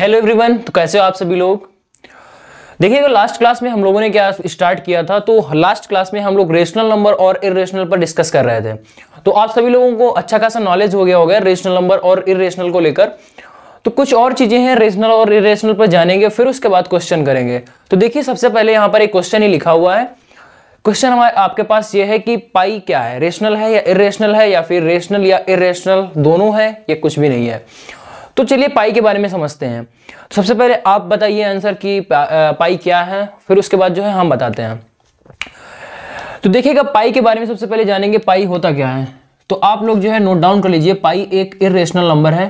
hello everyone तो कैसे हो आप सभी लोग देखिएगा लास्ट क्लास में हम लोगों ने क्या स्टार्ट किया था तो लास्ट क्लास में हम लोग रेशनल नंबर और इरेशनल पर डिस्कस कर रहे थे तो आप सभी लोगों को अच्छा खासा नॉलेज हो गया होगा रेशनल नंबर और इरेशनल को लेकर तो कुछ और चीज़ें हैं रेशनल और इरेशनल पर जानेंगे फिर उसके बाद क्वेश्चन करेंगे तो देखिए सबसे पहले यहाँ पर एक क्वेश्चन ही लिखा हुआ है क्वेश्चन हमारे आपके पास ये है कि पाई क्या है रेशनल है या इरेशनल है या फिर रेशनल या इरेशनल दोनों है या कुछ भी नहीं है तो चलिए पाई के बारे में समझते हैं तो सबसे पहले आप बताइए आंसर कि पाई क्या है फिर उसके बाद जो है हम बताते हैं तो देखिएगा पाई के बारे में सबसे पहले जानेंगे पाई होता क्या है तो आप लोग जो है नोट डाउन कर लीजिए पाई एक इेशनल नंबर है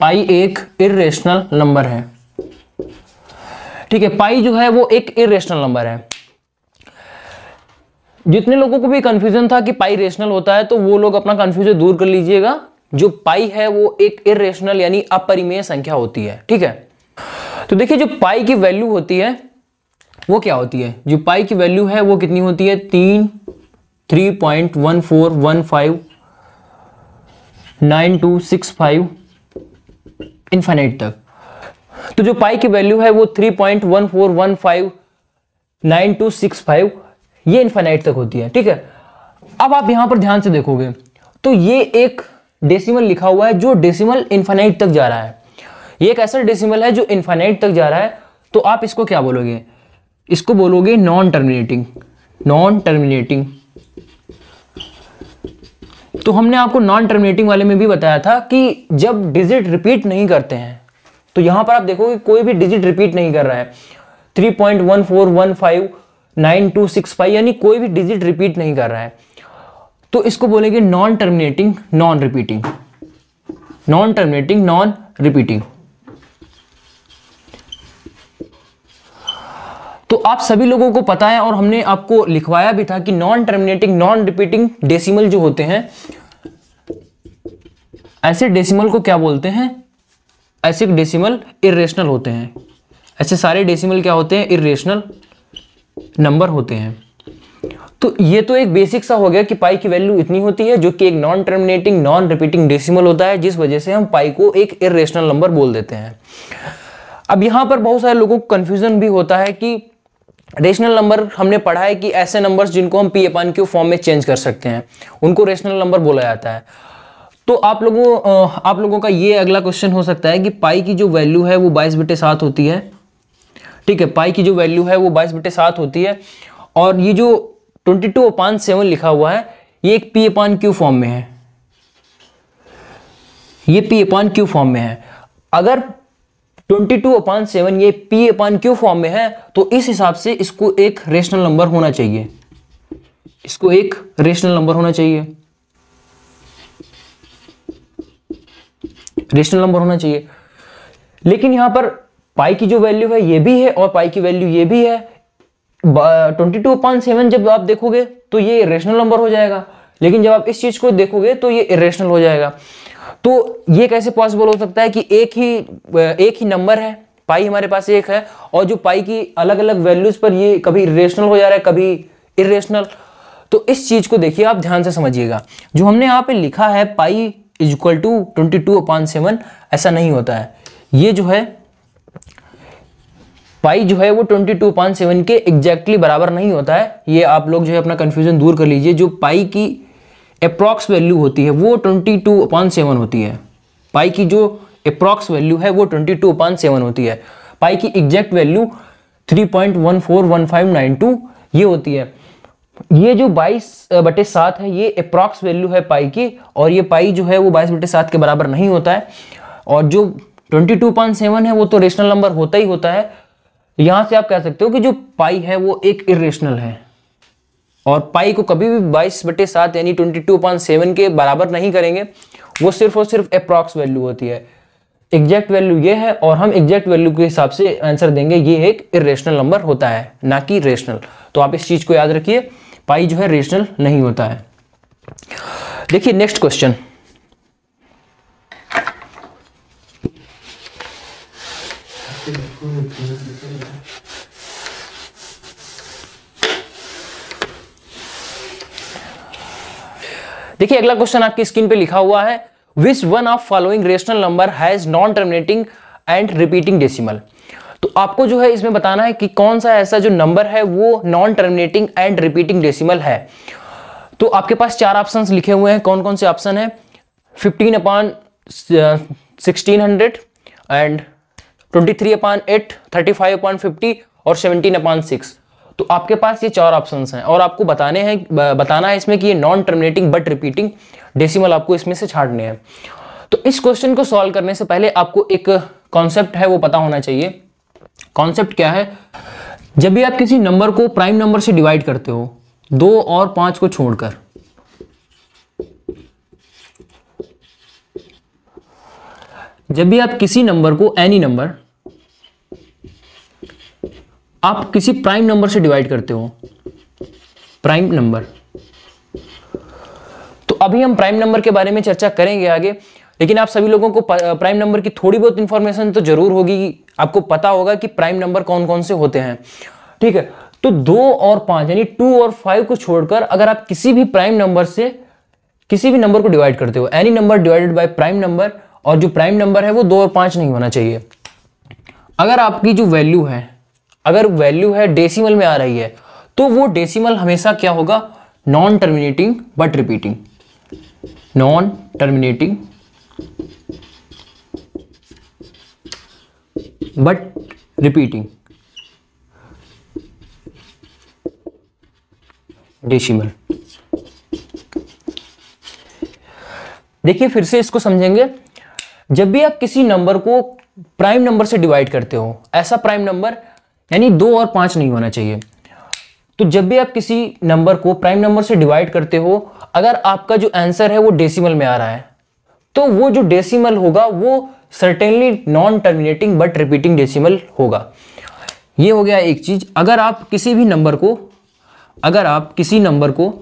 पाई एक इेशनल नंबर है ठीक है पाई जो है वो एक इेशनल नंबर है जितने लोगों को भी कंफ्यूजन था कि पाई रेशनल होता है तो वो लोग अपना कंफ्यूजन दूर कर लीजिएगा जो पाई है वो एक इेशनल यानी अपरिमेय संख्या होती है ठीक है तो देखिए जो पाई की वैल्यू होती है वो क्या होती है जो पाई की वैल्यू है वो कितनी होती है तीन three point one four one five nine two six five infinite तक तो जो पाई की वैल्यू है वो three point one four one five nine two six five ये इन्फाइनाइट तक होती है ठीक है अब आप यहां पर ध्यान से देखोगे तो ये एक डेसिमल लिखा हुआ है जो डेसिमल इन्फाइनाइट तक जा रहा है ये एक ऐसा डेसिमल है जो इन्फाइनाइट तक जा रहा है तो आप इसको क्या बोलोगे इसको बोलोगे नॉन टर्मिनेटिंग नॉन टर्मिनेटिंग तो हमने आपको नॉन टर्मिनेटिंग वाले में भी बताया था कि जब डिजिट रिपीट नहीं करते हैं तो यहां पर आप देखोगे कोई भी डिजिट रिपीट नहीं कर रहा है three point one four one five nine two six five यानी कोई भी डिजिट रिपीट नहीं कर रहा है तो इसको बोलेंगे non terminating non repeating non terminating non repeating तो आप सभी लोगों को पता है और हमने आपको लिखवाया भी था कि non terminating non repeating decimal जो होते हैं ऐसे डेसिमल को क्या बोलते हैं ऐसे डेसिमल इरेशनल होते हैं ऐसे सारे डेसिमल क्या होते हैं इरेशनल नंबर होते हैं तो ये तो एक बेसिक सा हो गया कि पाई की वैल्यू इतनी होती है जो कि एक non terminating non repeating decimal होता है जिस वजह से हम पाई को एक इरेशनल नंबर बोल देते हैं अब यहां पर बहुत सारे लोगों को कंफ्यूजन भी होता है कि रेशनल नंबर हमने पढ़ा है कि ऐसे नंबर्स जिनको हम पी एपान क्यू फॉर्म में चेंज कर सकते हैं उनको रेशनल नंबर बोला जाता है तो आप लोगों आप लोगों का ये अगला क्वेश्चन हो सकता है कि पाई की जो वैल्यू है वो बाईस बटे सात होती है ठीक है पाई की जो वैल्यू है वो बाईस बटे सात होती है और ये जो ट्वेंटी टू अपान सेवन लिखा हुआ है ये एक पी अपान क्यू फॉर्म में है ये पी अपान क्यू फॉर्म में है अगर ट्वेंटी टू अपान सेवन ये पी अपान क्यू फॉर्म में है तो इस हिसाब से इसको एक रेशनल नंबर होना चाहिए इसको एक रेशनल नंबर होना चाहिए रेशनल नंबर होना चाहिए लेकिन यहां पर पाई की जो वैल्यू है ये भी है और पाई की वैल्यू ये भी है ट्वेंटी टू अपॉन सेवन जब आप देखोगे तो ये रेशनल नंबर हो जाएगा लेकिन जब आप इस चीज को देखोगे तो ये इरेशनल हो जाएगा तो ये कैसे पॉसिबल हो सकता है कि एक ही एक ही नंबर है पाई हमारे पास एक है और जो पाई की अलग अलग वैल्यूज पर ये कभी रेशनल हो जा रहा है कभी इरेशनल तो इस चीज को देखिए आप ध्यान से समझिएगा जो हमने यहाँ पे लिखा है pi is equal to twenty two upon seven ऐसा नहीं होता है ये जो है पाई जो है वो ट्वेंटी टू पॉइंट सेवन के एग्जैक्टली बराबर नहीं होता है ये आप लोग जो है अपना कंफ्यूजन दूर कर लीजिए जो पाई की अप्रॉक्स वैल्यू होती है वो ट्वेंटी टू पॉइंट सेवन होती है पाई की जो अप्रॉक्स वैल्यू है वो ट्वेंटी टू पॉइंट सेवन होती है पाई की exact value three point one four one five nine two ये होती है ये जो 22 बटे सात है ये अप्रॉक्स वैल्यू है पाई की और ये पाई जो है वो 22 बटे सात के बराबर नहीं होता है और जो 22.7 है वो तो रेशनल नंबर होता ही होता है यहां से आप कह सकते हो कि जो पाई है वो एक इरेशनल है और पाई को कभी भी बाईस बटे सात यानी ट्वेंटी टू पॉइंट सेवन के बराबर नहीं करेंगे वो सिर्फ और सिर्फ अप्रॉक्स वैल्यू होती है एग्जैक्ट वैल्यू ये है और हम एग्जैक्ट वैल्यू के हिसाब से आंसर देंगे ये एक इरेशनल नंबर होता है ना कि रेशनल तो आप इस चीज़ को याद रखिए पाई जो है रेशनल नहीं होता है देखिए नेक्स्ट क्वेश्चन देखिए अगला क्वेश्चन आपकी स्क्रीन पे लिखा हुआ है which one of following rational number has non terminating and repeating decimal तो आपको जो है इसमें बताना है कि कौन सा ऐसा जो नंबर है वो non terminating and repeating decimal है तो आपके पास चार ऑप्शन लिखे हुए हैं कौन कौन से ऑप्शन है fifteen upon sixteen hundred and twenty three upon eight thirty five upon fifty और सेवनटीन अपॉन सिक्स तो आपके पास ये चार ऑप्शन हैं और आपको बताने हैं बताना है इसमें कि ये non terminating but repeating decimal आपको इसमें से छाटने हैं तो इस क्वेश्चन को सॉल्व करने से पहले आपको एक कॉन्सेप्ट है वो पता होना चाहिए कॉन्सेप्ट क्या है जब भी आप किसी नंबर को प्राइम नंबर से डिवाइड करते हो दो और पांच को छोड़कर जब भी आप किसी नंबर को एनी नंबर आप किसी प्राइम नंबर से डिवाइड करते हो प्राइम नंबर तो अभी हम प्राइम नंबर के बारे में चर्चा करेंगे आगे लेकिन आप सभी लोगों को प्राइम नंबर की थोड़ी बहुत इंफॉर्मेशन तो जरूर होगी आपको पता होगा कि प्राइम नंबर कौन कौन से होते हैं ठीक है तो दो और पांच यानी टू और फाइव को छोड़कर अगर आप किसी भी प्राइम नंबर से किसी भी नंबर को डिवाइड करते हो any number divided by prime number और जो प्राइम नंबर है वो दो और पांच नहीं होना चाहिए अगर आपकी जो वैल्यू है अगर वैल्यू है डेसिमल में आ रही है तो वो डेसिमल हमेशा क्या होगा non terminating but repeating non terminating but repeating decimal देखिए फिर से इसको समझेंगे जब भी आप किसी नंबर को प्राइम नंबर से डिवाइड करते हो ऐसा प्राइम नंबर यानी दो और पांच नहीं होना चाहिए तो जब भी आप किसी नंबर को प्राइम नंबर से डिवाइड करते हो अगर आपका जो आंसर है वो डेसिमल में आ रहा है तो वो जो डेसिमल होगा वो certainly non terminating but repeating decimal होगा ये हो गया एक चीज अगर आप किसी भी नंबर को अगर आप किसी नंबर को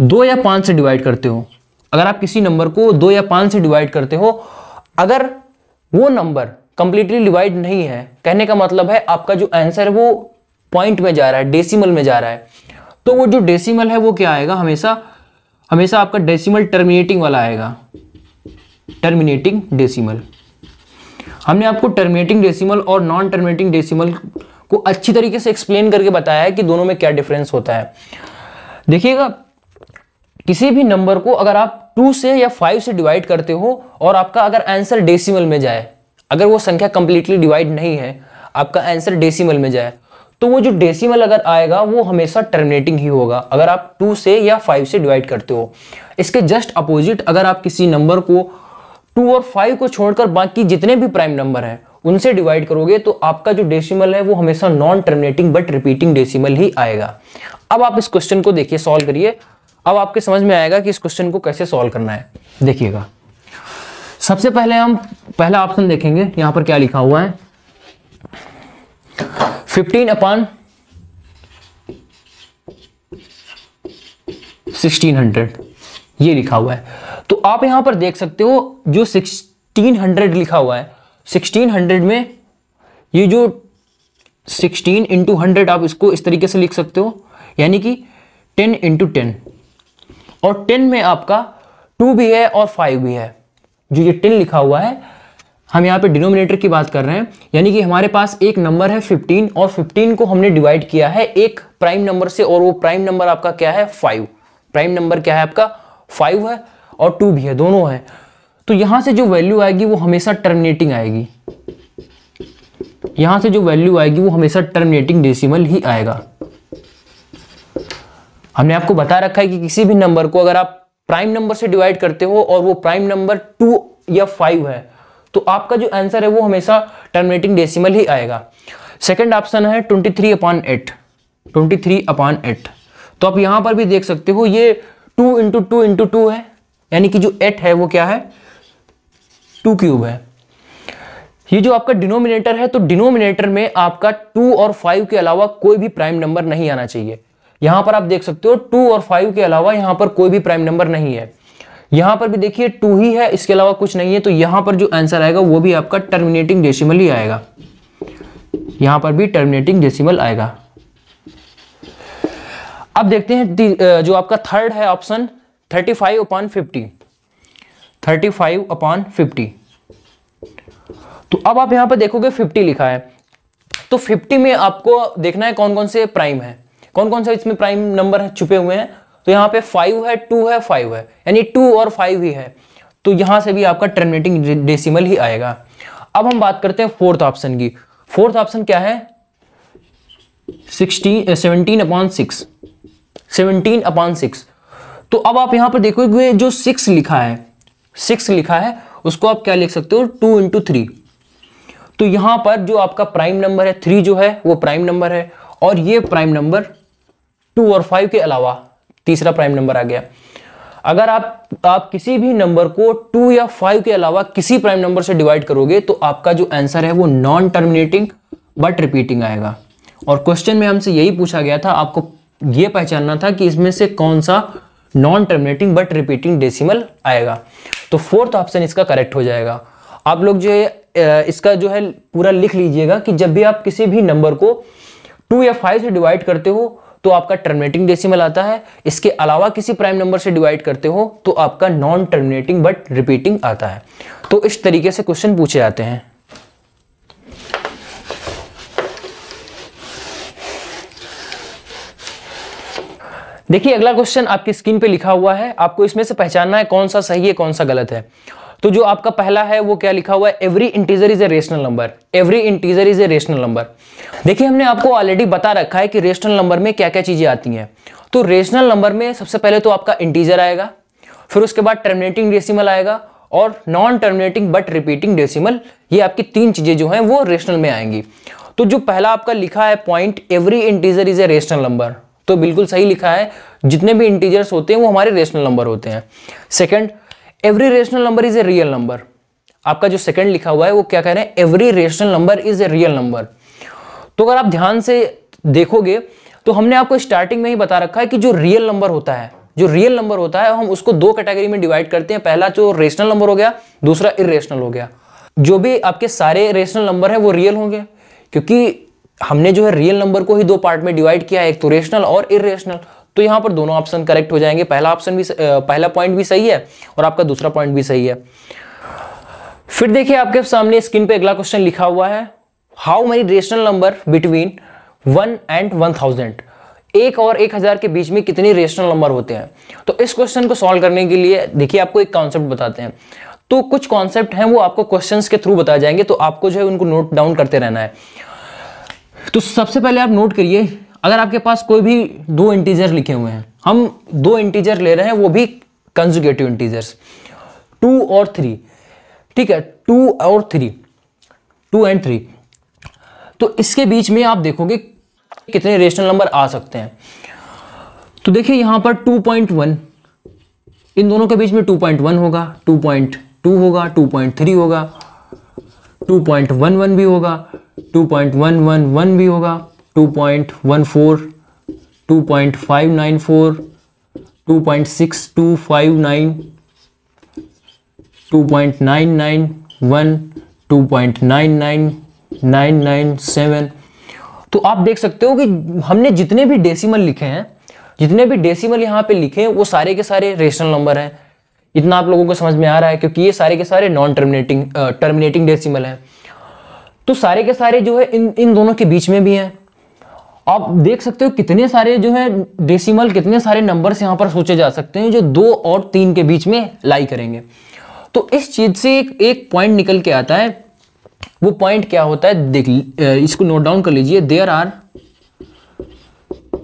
दो या पांच से डिवाइड करते हो अगर आप किसी नंबर को दो या पांच से डिवाइड करते हो अगर वो नंबर कंप्लीटली डिवाइड नहीं है कहने का मतलब है आपका जो आंसर है वो पॉइंट में जा रहा है डेसिमल में जा रहा है तो वो जो डेसिमल है वो क्या आएगा हमेशा हमेशा आपका डेसिमल टर्मिनेटिंग वाला आएगा टर्मिनेटिंग डेसिमल हमने आपको टर्मिनेटिंग डेसिमल और नॉन टर्मिनेटिंग डेसिमल को अच्छी तरीके से एक्सप्लेन करके बताया है कि दोनों में क्या डिफरेंस होता है देखिएगा किसी भी नंबर को अगर आप टू से या फाइव से डिवाइड करते हो और आपका अगर आंसर डेसिमल में जाए अगर वो संख्या कंप्लीटली डिवाइड नहीं है आपका आंसर डेसिमल में जाए तो वो जो डेसिमल अगर आएगा वो हमेशा टर्मिनेटिंग ही होगा अगर आप टू से या फाइव से डिवाइड करते हो इसके जस्ट अपोजिट अगर आप किसी नंबर को टू और फाइव को छोड़कर बाकी जितने भी प्राइम नंबर हैं उनसे डिवाइड करोगे तो आपका जो डेसिमल है वो हमेशा non terminating but repeating decimal ही आएगा अब आप इस क्वेश्चन को देखिए सॉल्व करिए अब आपके समझ में आएगा कि इस क्वेश्चन को कैसे सॉल्व करना है देखिएगा सबसे पहले हम पहला ऑप्शन देखेंगे यहां पर क्या लिखा हुआ है फिफ्टीन अपॉन सिक्सटीन हंड्रेड ये लिखा हुआ है तो आप यहां पर देख सकते हो जो सिक्सटीन हंड्रेड लिखा हुआ है सिक्सटीन हंड्रेड में ये जो सिक्सटीन इंटू हंड्रेड आप इसको इस तरीके से लिख सकते हो यानी कि टेन इंटू टेन और टेन में आपका टू भी है और फाइव भी है जो ये टेन लिखा हुआ है हम यहाँ पे डिनोमिनेटर की बात कर रहे हैं यानी कि हमारे पास एक नंबर है 15 और 15 को हमने डिवाइड किया है एक प्राइम नंबर से और वो प्राइम नंबर आपका क्या है फाइव प्राइम नंबर क्या है आपका फाइव है और टू भी है दोनों है तो यहाँ से जो वैल्यू आएगी वो हमेशा टर्मिनेटिंग आएगी यहाँ से जो वैल्यू आएगी वो हमेशा टर्मिनेटिंग डेसीमल ही आएगा हमने आपको बता रखा है कि किसी भी नंबर को अगर आप प्राइम नंबर से डिवाइड करते हो और वो प्राइम नंबर टू या फाइव है तो आपका जो आंसर है वो हमेशा टर्मिनेटिंग डेसिमल ही आएगा सेकेंड ऑप्शन है twenty three upon eight twenty three upon eight तो आप यहां पर भी देख सकते हो ये two into two into two है यानी कि जो एट है वो क्या है टू क्यूब है ये जो आपका डिनोमिनेटर है तो डिनोमिनेटर में आपका टू और फाइव के अलावा कोई भी प्राइम नंबर नहीं आना चाहिए यहां पर आप देख सकते हो टू और फाइव के अलावा यहां पर कोई भी प्राइम नंबर नहीं है यहां पर भी देखिए टू ही है इसके अलावा कुछ नहीं है तो यहां पर जो आंसर आएगा वो भी आपका टर्मिनेटिंग डेसिमल ही आएगा यहां पर भी टर्मिनेटिंग डेसिमल आएगा अब देखते हैं जो आपका थर्ड है option thirty five upon fifty thirty five upon fifty तो अब आप यहां पर देखोगे फिफ्टी लिखा है तो फिफ्टी में आपको देखना है कौन कौन से प्राइम है कौन कौन सा इसमें प्राइम नंबर छुपे हुए हैं तो यहाँ पे फाइव है टू है फाइव है यानी टू और फाइव ही है तो यहाँ से भी आपका टर्मिनेटिंग डेसिमल ही आएगा अब हम बात करते हैं फोर्थ ऑप्शन की फोर्थ ऑप्शन क्या है seventeen upon six seventeen upon six तो अब आप यहाँ पर देखोगे जो सिक्स लिखा है सिक्स लिखा है उसको आप क्या लिख सकते हो टू इंटू थ्री तो यहां पर जो आपका प्राइम नंबर है थ्री जो है वो प्राइम नंबर है और ये प्राइम नंबर टू और फाइव के अलावा तीसरा प्राइम नंबर आ गया अगर आप आप किसी भी नंबर को टू या फाइव के अलावा किसी प्राइम नंबर से डिवाइड करोगे तो आपका जो आंसर है वो नॉन टर्मिनेटिंग बट रिपीटिंग आएगा और क्वेश्चन में हमसे यही पूछा गया था आपको ये पहचानना था कि इसमें से कौन सा non terminating but repeating decimal आएगा तो फोर्थ ऑप्शन इसका करेक्ट हो जाएगा आप लोग जो है इसका जो है पूरा लिख लीजिएगा कि जब भी आप किसी भी नंबर को टू या फाइव से डिवाइड करते हो तो आपका टर्मिनेटिंग डेसिमल आता है इसके अलावा किसी प्राइम नंबर से डिवाइड करते हो तो आपका नॉन टर्मिनेटिंग बट रिपीटिंग आता है तो इस तरीके से क्वेश्चन पूछे जाते हैं देखिए अगला क्वेश्चन आपकी स्क्रीन पे लिखा हुआ है आपको इसमें से पहचानना है कौन सा सही है कौन सा गलत है तो जो आपका पहला है वो क्या लिखा हुआ है every integer is a rational number every integer is a rational number देखिए हमने आपको ऑलरेडी बता रखा है कि रेशनल नंबर में क्या क्या चीजें आती हैं तो रेशनल नंबर में सबसे पहले तो आपका इंटीजर आएगा फिर उसके बाद टर्मिनेटिंग डेसिमल आएगा और non terminating but repeating decimal ये आपकी तीन चीजें जो हैं वो रेशनल में आएंगी तो जो पहला आपका लिखा है point every integer is a rational number तो बिल्कुल सही लिखा है जितने भी इंटीजर्स होते हैं वो हमारे रेशनल नंबर होते हैं second every rational number is a real number आपका जो सेकंड लिखा हुआ है वो क्या कह रहे हैं every rational number is a real number तो अगर आप ध्यान से देखोगे तो हमने आपको स्टार्टिंग में ही बता रखा है कि जो रियल नंबर होता है जो रियल नंबर होता है हम उसको दो कैटेगरी में डिवाइड करते हैं पहला जो रेशनल नंबर हो गया दूसरा इरेशनल हो गया जो भी आपके सारे रेशनल नंबर हैं वो रियल होंगे क्योंकि हमने जो है रियल नंबर को ही दो पार्ट में डिवाइड किया है एक तो रेशनल और इरेशनल तो यहां पर दोनों ऑप्शन करेक्ट हो जाएंगे पहला ऑप्शन भी पहला पॉइंट भी सही है और आपका दूसरा पॉइंट भी सही है फिर देखिए आपके सामने स्क्रीन पे अगला क्वेश्चन लिखा हुआ है how many rational number between one and one thousand एक और एक हजार के बीच में कितने रेशनल नंबर होते हैं तो इस क्वेश्चन को सॉल्व करने के लिए देखिए आपको एक कॉन्सेप्ट बताते हैं तो कुछ कॉन्सेप्ट हैं वो आपको क्वेश्चंस के थ्रू बताए जाएंगे तो आपको जो है उनको नोट डाउन करते रहना है तो सबसे पहले आप नोट करिए अगर आपके पास कोई भी दो इंटीजर लिखे हुए हैं हम दो इंटीजर ले रहे हैं वो भी कंजुगेटिव इंटीजर्स टू और थ्री ठीक है टू और थ्री टू एंड थ्री तो इसके बीच में आप देखोगे कितने रेशनल नंबर आ सकते हैं तो देखिए यहां पर 2.1 इन दोनों के बीच में 2.1 होगा 2.2 होगा 2.3 होगा 2.11 भी होगा 2.111 भी होगा तो आप देख सकते हो कि हमने जितने भी डेसिमल लिखे हैं जितने भी डेसिमल यहाँ पे लिखे हैं वो सारे के सारे रेशनल नंबर हैं इतना आप लोगों को समझ में आ रहा है क्योंकि ये सारे के सारे नॉन टर्मिनेटिंग टर्मिनेटिंग डेसिमल हैं तो सारे के सारे जो है इन इन दोनों के बीच में भी हैं आप देख सकते हो कितने सारे जो है डेसिमल कितने सारे नंबर यहां पर सोचे जा सकते हैं जो दो और तीन के बीच में लाई करेंगे तो इस चीज से एक एक पॉइंट निकल के आता है वो पॉइंट क्या होता है देख इसको नोट डाउन कर लीजिए there are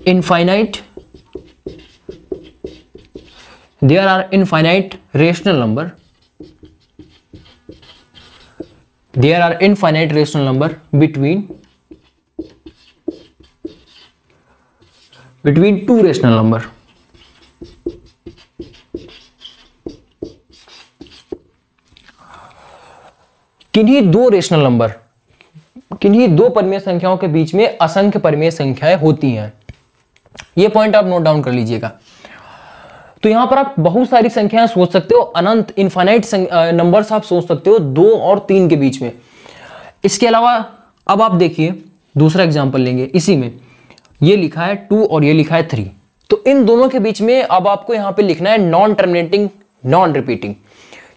infinite there are infinite rational number there are infinite rational number between between two rational number किन्हीं दो रेशनल नंबर किन्हीं दो परिमेय संख्याओं के बीच में असंख्य परिमेय संख्याएं होती हैं यह पॉइंट आप नोट डाउन कर लीजिएगा तो यहां पर आप बहुत सारी संख्याएं सोच सकते हो अनंत इनफाइनाइट नंबर्स आप सोच सकते हो दो और तीन के बीच में इसके अलावा अब आप देखिए दूसरा एग्जाम्पल लेंगे इसी में ये लिखा है टू और ये लिखा है थ्री तो इन दोनों के बीच में अब आपको यहां पे लिखना है नॉन टर्मिनेटिंग नॉन रिपीटिंग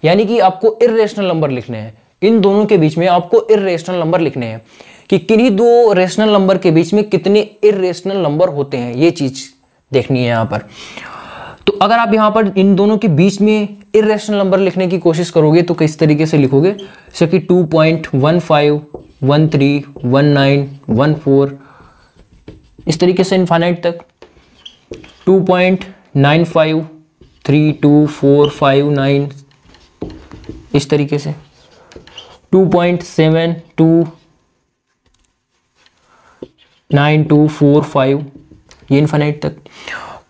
यानी कि आपको इरेशनल नंबर लिखने हैं इन दोनों के बीच में आपको इरेशनल नंबर लिखने हैं कि किन्हीं दो रेशनल नंबर के बीच में कितने इरेशनल नंबर होते हैं ये चीज़ देखनी है यहां पर तो अगर आप यहां पर इन दोनों के बीच में इरेशनल नंबर लिखने की कोशिश करोगे तो किस तरीके से लिखोगे जैसे कि two point one five one three one nine one four इस तरीके से इन्फाइनाइट तक two point nine five three two four five nine इस तरीके से two point seven two nine two four five ये इन्फाइनाइट तक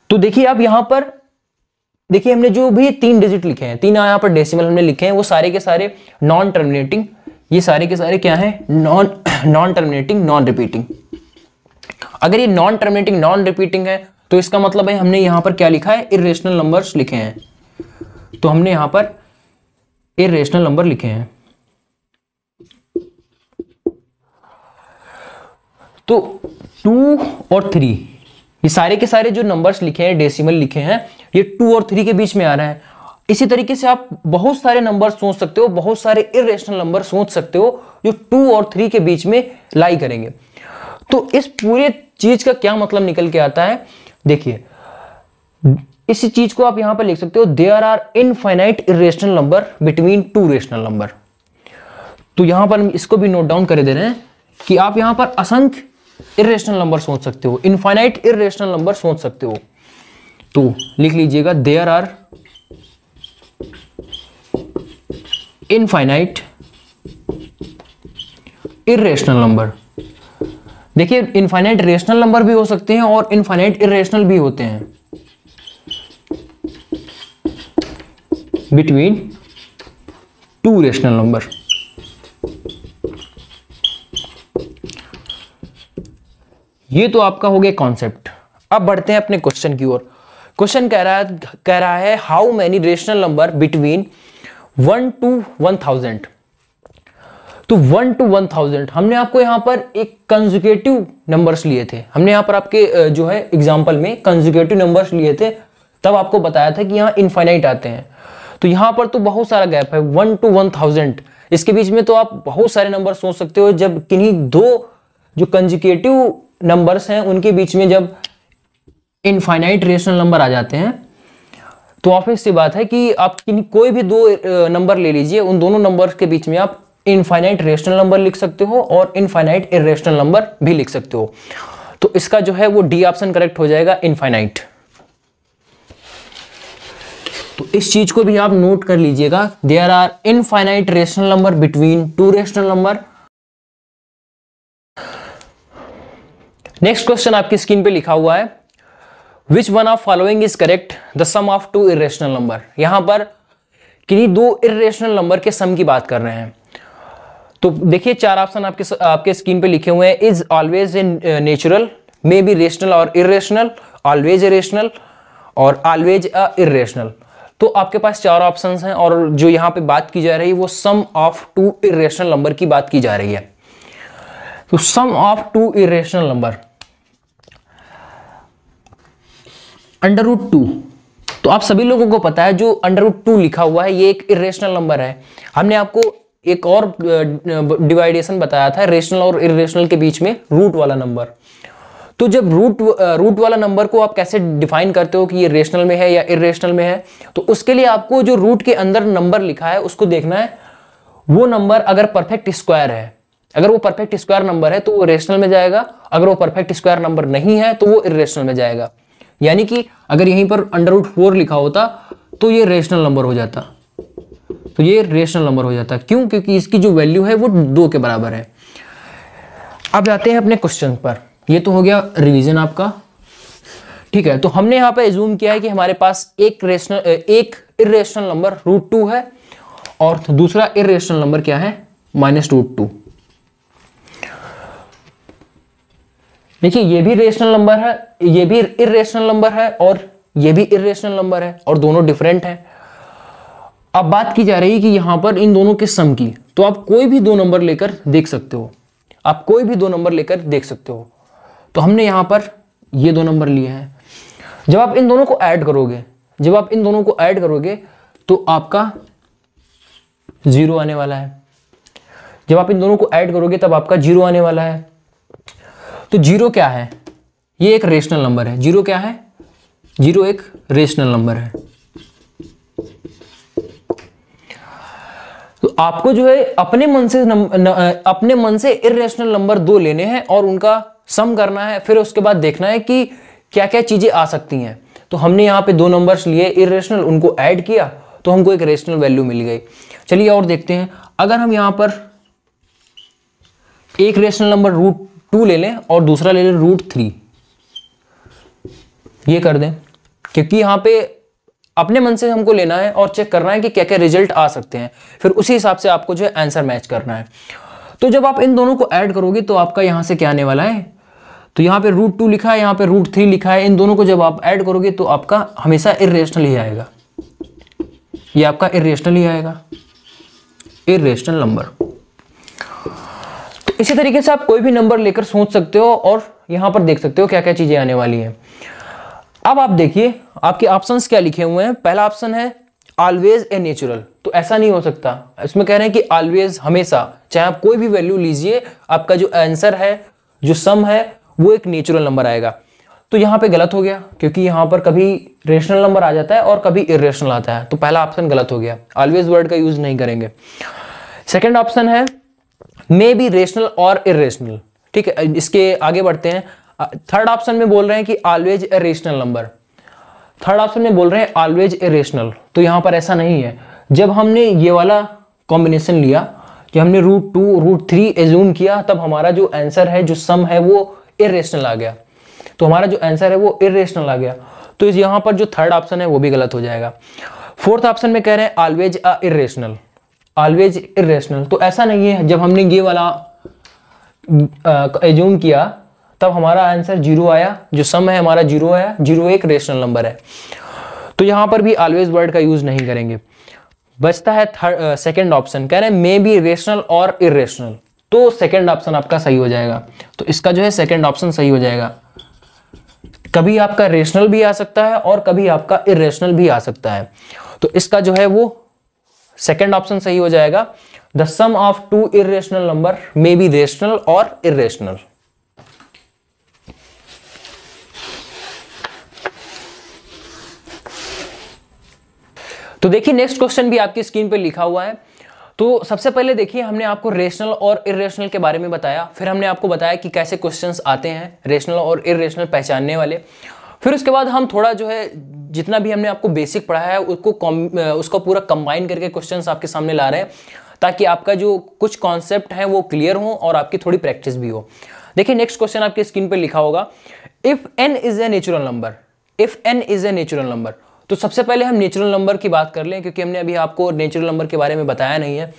तो देखिए आप यहां पर देखिए हमने जो भी तीन डिजिट लिखे हैं तीन यहां पर डेसिमल हमने लिखे हैं वो सारे के सारे नॉन टर्मिनेटिंग ये सारे के सारे क्या है non non terminating non repeating अगर ये नॉन टर्मिनेटिंग नॉन रिपीटिंग है तो इसका मतलब है हमने यहां पर क्या लिखा है इरेशनल नंबर लिखे हैं तो हमने यहां पर इरेशनल नंबर लिखे हैं तो टू और थ्री ये सारे के सारे जो नंबर्स लिखे हैं डेसिमल लिखे हैं ये टू और थ्री के बीच में आ रहे हैं इसी तरीके से आप बहुत सारे नंबर सोच सकते हो बहुत सारे इरेशनल नंबर सोच सकते हो जो टू और थ्री के बीच में लाई करेंगे तो इस पूरे चीज का क्या मतलब निकल के आता है देखिए इस चीज को आप यहां पर लिख सकते हो there are infinite irrational number between two rational number तो यहां पर इसको भी नोट डाउन कर दे रहे हैं कि आप यहां पर असंख्य इेशनल नंबर सोच सकते हो इनफाइनाइट इेशनल नंबर सोच सकते हो तो लिख लीजिएगा there are infinite irrational number देखिए इनफाइनाइट रेशनल नंबर भी हो सकते हैं और इनफाइनाइट इेशनल भी होते हैं बिटवीन टू रेशनल नंबर ये तो आपका हो गया कॉन्सेप्ट अब बढ़ते हैं अपने क्वेश्चन की ओर क्वेश्चन कह रहा है कह रहा है how many rational number between one to one thousand तो वन टू वन थाउजेंड हमने आपको यहां पर एक कंजुकेटिव नंबर्स लिए थे हमने यहां पर आपके जो है एग्जाम्पल में कंजुकेटिव नंबर्स लिए थे तब आपको बताया था कि यहां इनफाइनाइट आते हैं तो यहां पर तो बहुत सारा गैप है वन टू वन थाउजेंड इसके बीच में तो आप बहुत सारे नंबर सोच सकते हो जब किन्हीं दो जो कंजुकेटिव नंबर्स हैं उनके बीच में जब इनफाइनाइट रेशनल नंबर आ जाते हैं तो ऑफिस से बात है कि आप किन्हीं कोई भी दो नंबर ले लीजिए उन दोनों नंबर्स के बीच में आप इनफाइनाइट रेशनल नंबर लिख सकते हो और इनफाइनाइट इेशनल नंबर भी लिख सकते हो तो इसका जो है वो डी ऑप्शन करेक्ट हो जाएगा इनफाइनाइट तो इस चीज को भी आप नोट कर लीजिएगा there are infinite rational number between two rational number next question आपकी स्क्रीन पे लिखा हुआ है which one of following is correct the sum of two irrational number यहां पर किन्हीं दो इेशनल नंबर के सम की बात कर रहे हैं तो देखिए चार ऑप्शन आपके आपके स्क्रीन पे लिखे हुए हैं is always a natural may be rational और इेशनल ऑलवेज ए रेशनल और ऑलवेज अ इेशनल तो आपके पास चार ऑप्शन हैं और जो यहाँ पे बात की जा रही है वो sum of two irrational number की बात की जा रही है तो sum of two irrational number under root two तो आप सभी लोगों को पता है जो अंडर रूट टू लिखा हुआ है ये एक इेशनल नंबर है हमने आपको एक और डिवाइडेशन बताया था रेशनल और इेशनल के बीच में रूट वाला नंबर तो जब रूट रूट वाला नंबर को आप कैसे डिफाइन करते हो कि ये रेशनल में है या इेशनल में है तो उसके लिए आपको जो रूट के अंदर नंबर लिखा है उसको देखना है वो नंबर अगर परफेक्ट स्क्वायर है अगर वो परफेक्ट स्क्वायर नंबर है तो वो रेशनल में जाएगा अगर वो परफेक्ट स्क्वायर नंबर नहीं है तो वो इेशनल में जाएगा यानी कि अगर यहीं पर अंडर रूट फोर लिखा होता तो ये रेशनल नंबर हो जाता तो ये रेशनल नंबर हो जाता है क्यों क्योंकि इसकी जो वैल्यू है वो दो के बराबर है अब जाते हैं अपने क्वेश्चन पर ये तो हो गया रिवीजन आपका ठीक है तो हमने यहां पर एज्यूम किया है कि हमारे पास एक रेशनल एक इेशनल नंबर रूट टू है और दूसरा इेशनल नंबर क्या है माइनस रूट टू देखिए ये भी रेशनल नंबर है ये भी इेशनल नंबर है और ये भी इेशनल नंबर है और दोनों डिफरेंट हैं अब बात की जा रही है कि यहां पर इन दोनों के सम की तो आप कोई भी दो नंबर लेकर देख सकते हो आप कोई भी दो नंबर लेकर देख सकते हो तो हमने यहां पर ये दो नंबर लिए हैं जब आप इन दोनों को ऐड करोगे जब आप इन दोनों को ऐड करोगे तो आपका जीरो आने वाला है जब आप इन दोनों को ऐड करोगे तब आपका जीरो आने वाला है तो जीरो क्या है ये एक रेशनल नंबर है जीरो क्या है जीरो एक रेशनल नंबर है आपको जो है अपने मन से नम, न, अपने मन से इेशनल नंबर दो लेने हैं और उनका सम करना है फिर उसके बाद देखना है कि क्या क्या चीज़ें आ सकती हैं तो हमने यहाँ पे दो नंबर्स लिए इेशनल उनको ऐड किया तो हमको एक रेशनल वैल्यू मिल गई चलिए और देखते हैं अगर हम यहाँ पर एक रेशनल नंबर रूट टू ले लें और दूसरा ले लें रूट थ्री ये कर दें क्योंकि यहाँ पे अपने मन से हमको लेना है और चेक करना है कि क्या क्या रिजल्ट आ सकते हैं फिर उसी हिसाब से आपको जो है आंसर मैच करना है तो जब आप इन दोनों को ऐड करोगे तो आपका यहाँ से क्या आने वाला है तो यहाँ पे रूट टू लिखा है यहाँ पे रूट थ्री लिखा है इन दोनों को जब आप ऐड करोगे तो आपका हमेशा इरेशनल ही आएगा ये आपका इरेशनल ही आएगा इरेशनल नंबर तो इसी तरीके से आप कोई भी नंबर लेकर सोच सकते हो और यहाँ पर देख सकते हो क्या क्या चीज़ें आने वाली हैं अब आप देखिए आपके ऑप्शंस क्या लिखे हुए हैं पहला ऑप्शन है ऑलवेज ए नेचुरल तो ऐसा नहीं हो सकता इसमें कह रहे हैं कि ऑलवेज हमेशा चाहे आप कोई भी वैल्यू लीजिए आपका जो आंसर है जो सम है वो एक नेचुरल नंबर आएगा तो यहाँ पे गलत हो गया क्योंकि यहाँ पर कभी रेशनल नंबर आ जाता है और कभी इेशनल आता है तो पहला ऑप्शन गलत हो गया ऑलवेज वर्ड का यूज नहीं करेंगे सेकेंड ऑप्शन है मे बी रेशनल और इेशनल ठीक है इसके आगे बढ़ते हैं थर्ड ऑप्शन में बोल रहे हैं कि always a rational number third option में बोल रहे हैं ऑलवेज ए रेशनल तो यहाँ पर ऐसा नहीं है जब हमने ये वाला कॉम्बिनेशन लिया कि हमने root two root three assume किया तब हमारा जो आंसर है जो सम है वो इरेशनल आ गया तो हमारा जो आंसर है वो इरेशनल आ गया तो इस यहाँ पर जो थर्ड ऑप्शन है वो भी गलत हो जाएगा फोर्थ ऑप्शन में कह रहे हैं always a irrational always irrational तो ऐसा नहीं है जब हमने ये वाला एज्यूम किया तब हमारा आंसर जीरो आया जो सम है हमारा जीरो आया जीरो एक रेशनल नंबर है तो यहां पर भी ऑलवेज वर्ड का यूज नहीं करेंगे बचता है थर्ड सेकेंड ऑप्शन कह रहे हैं मे बी रेशनल और इरेशनल तो सेकेंड ऑप्शन आपका सही हो जाएगा तो इसका जो है सेकेंड ऑप्शन सही हो जाएगा कभी आपका रेशनल भी आ सकता है और कभी आपका इरेशनल भी आ सकता है तो इसका जो है वो सेकेंड ऑप्शन सही हो जाएगा the sum of two irrational number may be rational और इरेशनल तो देखिए नेक्स्ट क्वेश्चन भी आपकी स्क्रीन पर लिखा हुआ है तो सबसे पहले देखिए हमने आपको रेशनल और इरेशनल के बारे में बताया फिर हमने आपको बताया कि कैसे क्वेश्चन आते हैं रेशनल और इरेशनल पहचानने वाले फिर उसके बाद हम थोड़ा जो है जितना भी हमने आपको बेसिक पढ़ाया है उसको उसको पूरा कंबाइन करके क्वेश्चंस आपके सामने ला रहे हैं ताकि आपका जो कुछ कॉन्सेप्ट है वो क्लियर हो और आपकी थोड़ी प्रैक्टिस भी हो देखिए नेक्स्ट क्वेश्चन आपके स्क्रीन पर लिखा होगा if n is a natural number if n is a natural number तो सबसे पहले हम नेचुरल नंबर की बात कर लें क्योंकि हमने अभी आपको नेचुरल नंबर के बारे में बताया नहीं है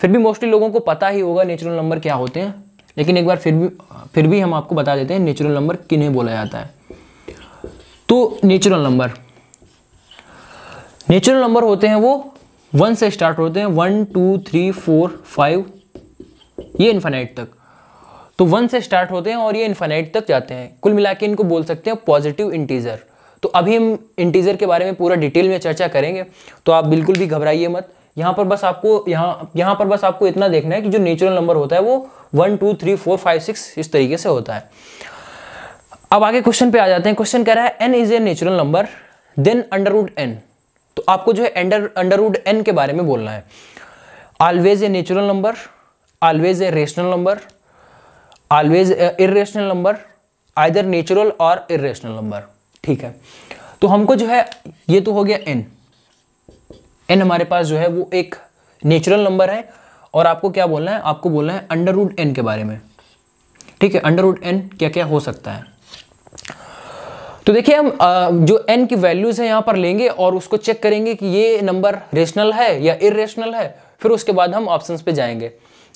फिर भी मोस्टली लोगों को पता ही होगा नेचुरल नंबर क्या होते हैं लेकिन एक बार फिर भी फिर भी हम आपको बता देते हैं नेचुरल नंबर किन्हें बोला जाता है तो नेचुरल नंबर नेचुरल नंबर होते हैं वो वन से स्टार्ट होते हैं one two three four five ये इन्फानाइट तक तो वन से स्टार्ट होते हैं और ये इन्फानाइट तक जाते हैं कुल मिला के इनको बोल सकते हैं पॉजिटिव इंटीजर तो अभी हम इंटीजर के बारे में पूरा डिटेल में चर्चा करेंगे तो आप बिल्कुल भी घबराइए मत यहाँ पर बस आपको यहाँ यहाँ पर बस आपको इतना देखना है कि जो नेचुरल नंबर होता है वो one two three four five six इस तरीके से होता है अब आगे क्वेश्चन पे आ जाते हैं क्वेश्चन कह रहा है n is a natural number then under root n तो आपको जो है अंडर अंडरवुड एन के बारे में बोलना है always a natural number always a rational number always irrational number either natural और इेशनल नंबर ठीक है तो हमको जो है ये तो हो गया एन एन हमारे पास जो है वो एक नेचुरल नंबर है और आपको क्या बोलना है आपको बोलना है अंडर रूट एन के बारे में ठीक है अंडर रूट एन क्या क्या हो सकता है तो देखिए हम आ, जो एन की वैल्यूज़ है यहां पर लेंगे और उसको चेक करेंगे कि ये नंबर रेशनल है या इेशनल है फिर उसके बाद हम ऑप्शन पे जाएंगे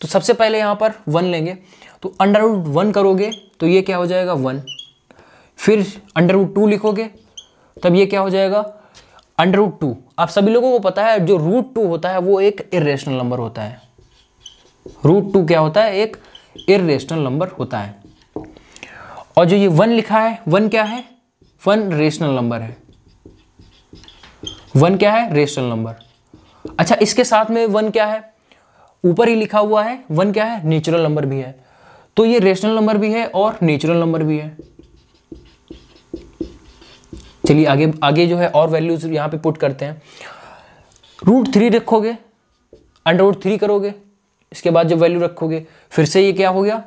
तो सबसे पहले यहां पर वन लेंगे तो अंडर रूट वन करोगे तो ये क्या हो जाएगा वन फिर अंडर रूट टू लिखोगे तब ये क्या हो जाएगा अंडर रूट टू आप सभी लोगों को पता है जो रूट टू होता है वो एक इरेशनल नंबर होता है रूट टू क्या होता है एक इरेशनल नंबर होता है और जो ये वन लिखा है वन क्या है वन रेशनल नंबर है वन क्या है रेशनल नंबर अच्छा इसके साथ में वन क्या है ऊपर ही लिखा हुआ है वन क्या है नेचुरल नंबर भी है तो ये रेशनल नंबर भी है और नेचुरल नंबर भी है चलिए आगे आगे जो है और वैल्यूज यहाँ पे पुट करते हैं रूट थ्री रखोगे अंडर रूट थ्री करोगे इसके बाद जब वैल्यू रखोगे फिर से ये क्या हो गया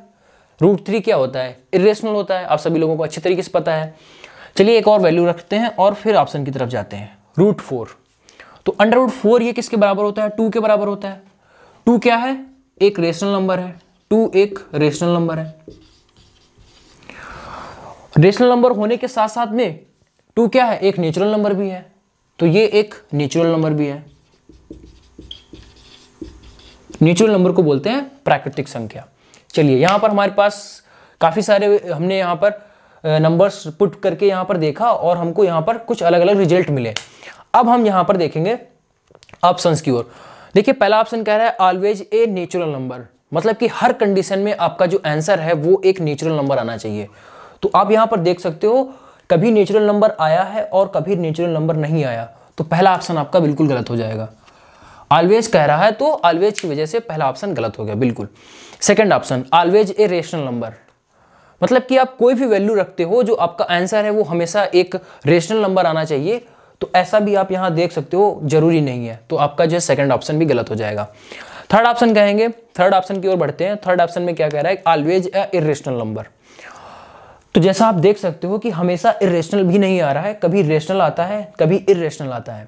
रूट थ्री क्या होता है इरेशनल होता है आप सभी लोगों को अच्छे तरीके से पता है चलिए एक और वैल्यू रखते हैं और फिर ऑप्शन की तरफ जाते हैं रूट फोर तो अंडर रूट फोर ये किसके बराबर होता है टू के बराबर होता है टू क्या है एक रेशनल नंबर है टू एक रेशनल नंबर है रेशनल नंबर होने के साथ साथ में टू क्या है एक नेचुरल नंबर भी है तो ये एक नेचुरल नंबर भी है नेचुरल नंबर को बोलते हैं प्राकृतिक संख्या चलिए यहां पर हमारे पास काफ़ी सारे हमने यहां पर नंबर्स पुट करके यहां पर देखा और हमको यहां पर कुछ अलग अलग रिजल्ट मिले अब हम यहां पर देखेंगे ऑप्शन की ओर देखिए पहला ऑप्शन कह रहा है ऑलवेज ए नेचुरल नंबर मतलब कि हर कंडीशन में आपका जो आंसर है वो एक नेचुरल नंबर आना चाहिए तो आप यहां पर देख सकते हो कभी नेचुरल नंबर आया है और कभी नेचुरल नंबर नहीं आया तो पहला ऑप्शन आपका बिल्कुल गलत हो जाएगा ऑलवेज कह रहा है तो ऑलवेज की वजह से पहला ऑप्शन गलत हो गया बिल्कुल second option always a rational number मतलब कि आप कोई भी वैल्यू रखते हो जो आपका आंसर है वो हमेशा एक रेशनल नंबर आना चाहिए तो ऐसा भी आप यहाँ देख सकते हो जरूरी नहीं है तो आपका जो है सेकेंड ऑप्शन भी गलत हो जाएगा थर्ड ऑप्शन कहेंगे थर्ड ऑप्शन की ओर बढ़ते हैं थर्ड ऑप्शन में क्या कह रहा है ऑलवेज ए इेशनल नंबर तो जैसा आप देख सकते हो कि हमेशा इेशनल भी नहीं आ रहा है कभी रेशनल आता है कभी इेशनल आता है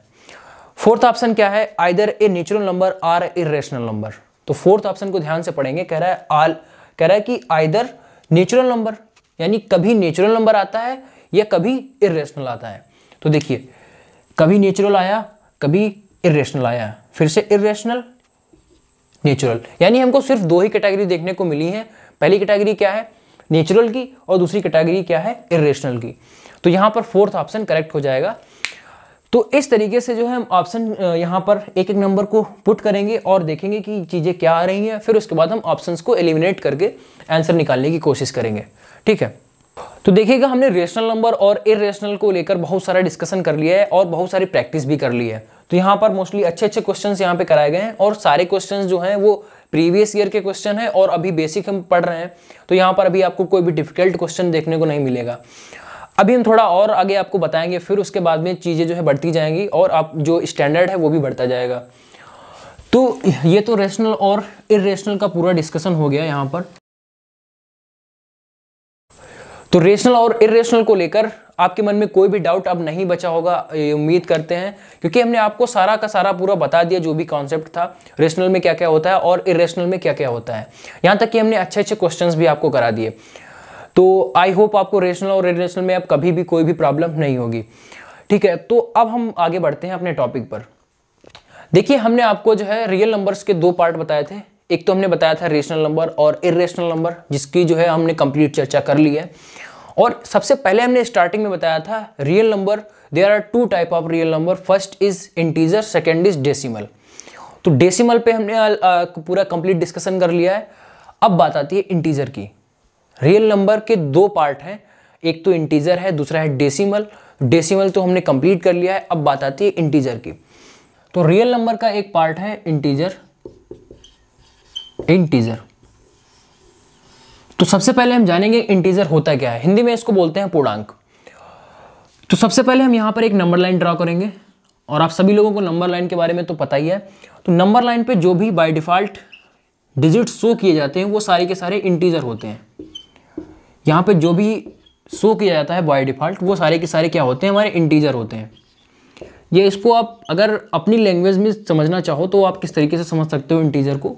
फोर्थ ऑप्शन क्या है either a natural number irrational number तो फोर्थ ऑप्शन को ध्यान से पढ़ेंगे कह रहा है आल कह रहा है कि आइदर नेचुरल नंबर यानी कभी नेचुरल नंबर आता है या कभी इेशनल आता है तो देखिए कभी नेचुरल आया कभी इेशनल आया फिर से इेशनल नेचुरल यानी हमको सिर्फ दो ही कैटेगरी देखने को मिली है पहली कैटेगरी क्या है नेचुरल की और दूसरी कैटेगरी क्या है इरेशनल की तो यहाँ पर फोर्थ ऑप्शन करेक्ट हो जाएगा तो इस तरीके से जो है हम ऑप्शन यहाँ पर एक एक नंबर को पुट करेंगे और देखेंगे कि चीज़ें क्या आ रही हैं फिर उसके बाद हम ऑप्शंस को एलिमिनेट करके आंसर निकालने की कोशिश करेंगे ठीक है तो देखिएगा हमने रेशनल नंबर और इरेशनल को लेकर बहुत सारा डिस्कशन कर लिया है और बहुत सारी प्रैक्टिस भी कर ली है तो यहाँ पर मोस्टली अच्छे अच्छे क्वेश्चन यहाँ पे कराए गए हैं और सारे क्वेश्चन जो हैं वो प्रीवियस ईयर के क्वेश्चन है और अभी बेसिक हम पढ़ रहे हैं तो यहाँ पर अभी आपको कोई भी डिफिकल्ट क्वेश्चन देखने को नहीं मिलेगा अभी हम थोड़ा और आगे आपको बताएंगे फिर उसके बाद में चीज़ें जो है बढ़ती जाएंगी और आप जो स्टैंडर्ड है वो भी बढ़ता जाएगा तो ये तो रेशनल और इरेशनल का पूरा डिस्कशन हो गया यहाँ पर तो रेशनल और इरेशनल को लेकर आपके मन में कोई भी डाउट अब नहीं बचा होगा उम्मीद करते हैं क्योंकि हमने आपको सारा का सारा पूरा बता दिया जो भी कॉन्सेप्ट था रेशनल में क्या क्या होता है और इरेशनल में क्या क्या होता है यहाँ तक कि हमने अच्छे अच्छे क्वेश्चन भी आपको करा दिए तो आई होप आपको रेशनल और इरेशनल में अब कभी भी कोई भी प्रॉब्लम नहीं होगी ठीक है तो अब हम आगे बढ़ते हैं अपने टॉपिक पर देखिए हमने आपको जो है रियल नंबर्स के दो पार्ट बताए थे एक तो हमने बताया था रेशनल नंबर और इरेशनल नंबर जिसकी जो है हमने कंप्लीट चर्चा कर ली है और सबसे पहले हमने स्टार्टिंग में बताया था real number there are two type of real number first is integer second is decimal तो डेसीमल पे हमने आ, आ, पूरा कंप्लीट डिस्कशन कर लिया है अब बात आती है इंटीजर की रियल नंबर के दो पार्ट हैं एक तो इंटीजर है दूसरा है डेसिमल डेसिमल तो हमने कंप्लीट कर लिया है अब बात आती है इंटीजर की तो रियल नंबर का एक पार्ट है इंटीजर इंटीजर तो सबसे पहले हम जानेंगे इंटीजर होता क्या है हिंदी में इसको बोलते हैं पूर्णांक तो सबसे पहले हम यहाँ पर एक नंबर लाइन ड्रा करेंगे और आप सभी लोगों को नंबर लाइन के बारे में तो पता ही है तो नंबर लाइन पे जो भी बाय डिफ़ॉल्ट डिजिट शो किए जाते हैं वो सारे के सारे इंटीजर होते हैं यहाँ पे जो भी शो किया जाता है बाय डिफ़ॉल्ट वो सारे के सारे क्या होते हैं हमारे इंटीजर होते हैं ये इसको आप अगर अपनी लैंग्वेज में समझना चाहो तो आप किस तरीके से समझ सकते हो इंटीजर को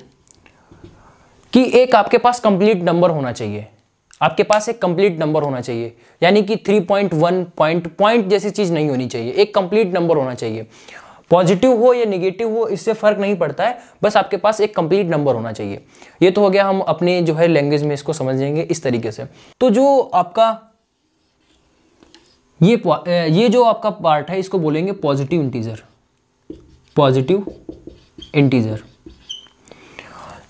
कि एक आपके पास कंप्लीट नंबर होना चाहिए आपके पास एक कंप्लीट नंबर होना चाहिए यानी कि 3.1 पॉइंट पॉइंट पॉइंट जैसी चीज़ नहीं होनी चाहिए एक कंप्लीट नंबर होना चाहिए पॉजिटिव हो या निगेटिव हो इससे फ़र्क नहीं पड़ता है बस आपके पास एक कंप्लीट नंबर होना चाहिए ये तो हो गया हम अपने जो है लैंग्वेज में इसको समझ लेंगे इस तरीके से तो जो आपका ये ये जो आपका पार्ट है इसको बोलेंगे पॉजिटिव इंटीजर पॉजिटिव इंटीजर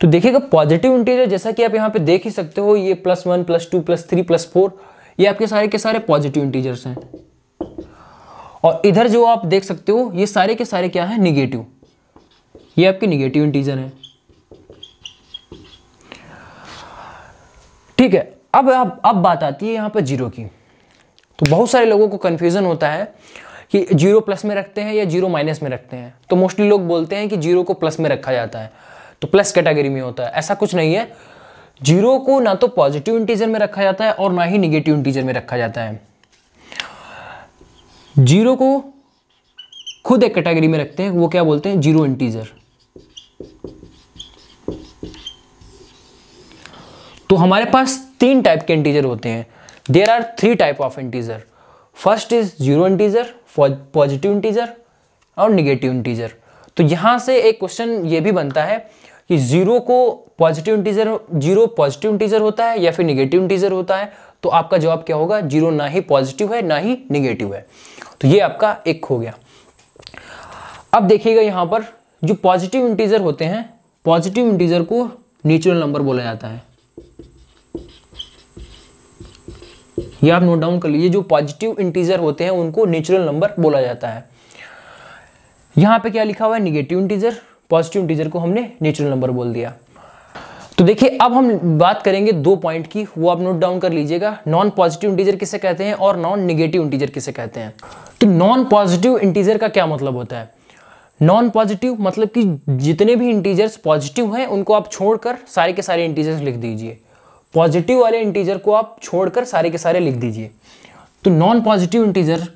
तो देखिएगा पॉजिटिव इंटीजर जैसा कि आप यहाँ पे देख ही सकते हो ये plus one plus two plus three plus four ये आपके सारे के सारे पॉजिटिव इंटीजर्स हैं और इधर जो आप देख सकते हो ये सारे के सारे क्या है निगेटिव ये आपके निगेटिव इंटीजर हैं ठीक है अब अब अब बात आती है यहाँ पर जीरो की तो बहुत सारे लोगों को कन्फ्यूज़न होता है कि जीरो प्लस में रखते हैं या जीरो माइनस में रखते हैं तो मोस्टली लोग बोलते हैं कि जीरो को प्लस में रखा जाता है तो प्लस कैटेगरी में होता है ऐसा कुछ नहीं है जीरो को ना तो पॉजिटिव इंटीजर में रखा जाता है और ना ही निगेटिव इंटीजर में रखा जाता है जीरो को खुद एक कैटेगरी में रखते हैं वो क्या बोलते हैं जीरो इंटीजर तो हमारे पास तीन टाइप के इंटीजर होते हैं there are three type of integer first is zero integer positive integer और निगेटिव इंटीजर तो यहां से एक क्वेश्चन ये भी बनता है कि जीरो को positive integer zero positive integer होता है या फिर निगेटिव इंटीजर होता है तो आपका जवाब क्या होगा जीरो ना ही पॉजिटिव है ना ही निगेटिव है तो ये आपका एक हो गया अब देखिएगा यहां पर जो पॉजिटिव इंटीजर होते हैं पॉजिटिव इंटीजर को नेचुरल नंबर बोला जाता है ये आप नोट डाउन कर लीजिए जो पॉजिटिव इंटीजर होते हैं उनको नेचुरल नंबर बोला जाता है यहां पे क्या लिखा हुआ है निगेटिव इंटीजर पॉजिटिव इंटीजर को हमने नेचुरल नंबर बोल दिया तो देखिए अब हम बात करेंगे दो पॉइंट की वो आप नोट डाउन कर लीजिएगा नॉन पॉजिटिव इंटीजर किसे कहते हैं और नॉन निगेटिव इंटीजर किसे कहते हैं तो नॉन पॉजिटिव इंटीजर का क्या मतलब होता है नॉन पॉजिटिव मतलब कि जितने भी इंटीजर्स पॉजिटिव हैं उनको आप छोड़कर सारे के सारे इंटीजर्स लिख दीजिए पॉजिटिव वाले इंटीजर को आप छोड़कर सारे के सारे लिख दीजिए तो नॉन पॉजिटिव इंटीजर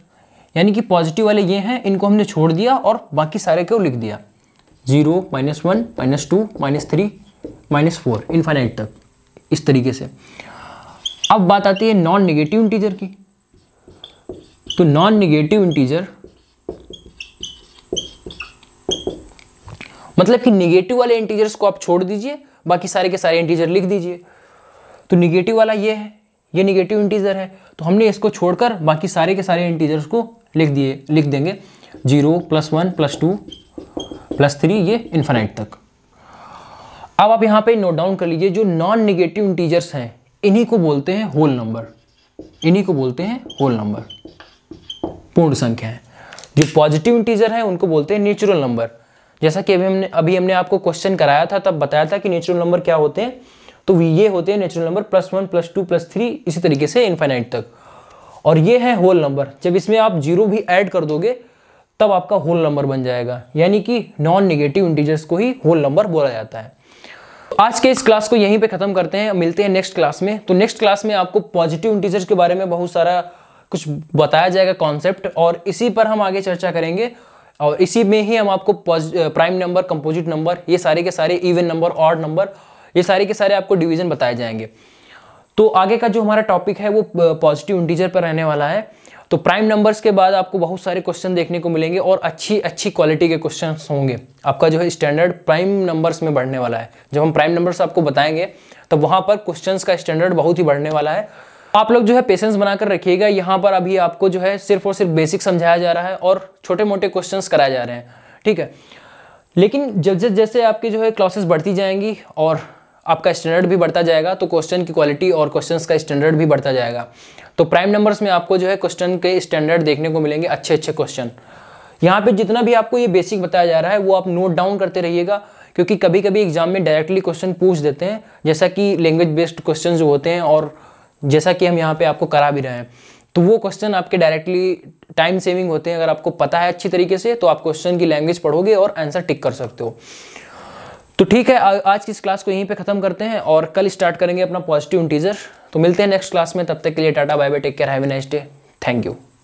यानी कि पॉजिटिव वाले ये हैं इनको हमने छोड़ दिया और बाकी सारे को लिख दिया zero minus one minus two minus three minus four infinite तक इस तरीके से अब बात आती है नॉन नेगेटिव इंटीजर की तो नॉन नेगेटिव इंटीजर मतलब कि नेगेटिव वाले इंटीजर्स को आप छोड़ दीजिए बाकी सारे के सारे इंटीजर लिख दीजिए तो निगेटिव वाला ये है ये नेगेटिव इंटीजर है तो हमने इसको छोड़कर बाकी सारे के सारे इंटीजर्स को लिख दिए लिख देंगे zero plus one plus two plus three ये इन्फाइट तक अब आप यहाँ पे नोट डाउन कर लीजिए जो नॉन निगेटिव इंटीजर्स हैं इन्हीं को बोलते हैं होल नंबर इन्हीं को बोलते हैं होल नंबर पूर्ण संख्या है जो पॉजिटिव इंटीजर हैं उनको बोलते हैं नेचुरल नंबर जैसा कि अभी हमने अभी हमने आपको क्वेश्चन कराया था तब बताया था कि नेचुरल नंबर क्या होते हैं तो ये होते हैं natural number plus one plus two plus three इसी तरीके से इन्फाइनाइट तक और ये है होल नंबर जब इसमें आप जीरो भी ऐड कर दोगे तब आपका होल नंबर बन जाएगा यानी कि नॉन निगेटिव इंटीजर्स को ही होल नंबर बोला जाता है आज के इस क्लास को यहीं पे ख़त्म करते हैं मिलते हैं नेक्स्ट क्लास में तो नेक्स्ट क्लास में आपको पॉजिटिव इंटीजर्स के बारे में बहुत सारा कुछ बताया जाएगा कॉन्सेप्ट और इसी पर हम आगे चर्चा करेंगे और इसी में ही हम आपको प्राइम नंबर कंपोजिट नंबर ये सारे के सारे इवन नंबर ऑड नंबर ये सारे के सारे आपको डिवीजन बताए जाएंगे तो आगे का जो हमारा टॉपिक है वो पॉजिटिव इंटीजर पर रहने वाला है तो प्राइम नंबर्स के बाद आपको बहुत सारे क्वेश्चन देखने को मिलेंगे और अच्छी अच्छी क्वालिटी के क्वेश्चन होंगे आपका जो है स्टैंडर्ड प्राइम नंबर्स में बढ़ने वाला है जब हम प्राइम नंबर्स आपको बताएंगे तो वहाँ पर क्वेश्चन का स्टैंडर्ड बहुत ही बढ़ने वाला है आप लोग जो है पेशेंस बनाकर रखिएगा यहाँ पर अभी आपको जो है सिर्फ और सिर्फ बेसिक समझाया जा रहा है और छोटे मोटे क्वेश्चन कराए जा रहे हैं ठीक है लेकिन जब जब जैसे आपकी जो है क्लासेस बढ़ती जाएंगी और आपका स्टैंडर्ड भी बढ़ता जाएगा तो क्वेश्चन की क्वालिटी और क्वेश्चंस का स्टैंडर्ड भी बढ़ता जाएगा तो प्राइम नंबर्स में आपको जो है क्वेश्चन के स्टैंडर्ड देखने को मिलेंगे अच्छे अच्छे क्वेश्चन यहाँ पे जितना भी आपको ये बेसिक बताया जा रहा है वो आप नोट डाउन करते रहिएगा क्योंकि कभी कभी एग्जाम में डायरेक्टली क्वेश्चन पूछ देते हैं जैसा कि लैंग्वेज बेस्ड क्वेश्चन जो होते हैं और जैसा कि हम यहाँ पे आपको करा भी रहे हैं तो वो क्वेश्चन आपके डायरेक्टली टाइम सेविंग होते हैं अगर आपको पता है अच्छी तरीके से तो आप क्वेश्चन की लैंग्वेज पढ़ोगे और आंसर टिक कर सकते हो तो ठीक है आज की इस क्लास को यहीं पे ख़त्म करते हैं और कल स्टार्ट करेंगे अपना पॉजिटिव इंटीजर तो मिलते हैं नेक्स्ट क्लास में तब तक के लिए tata bye bye take care have a nice day thank you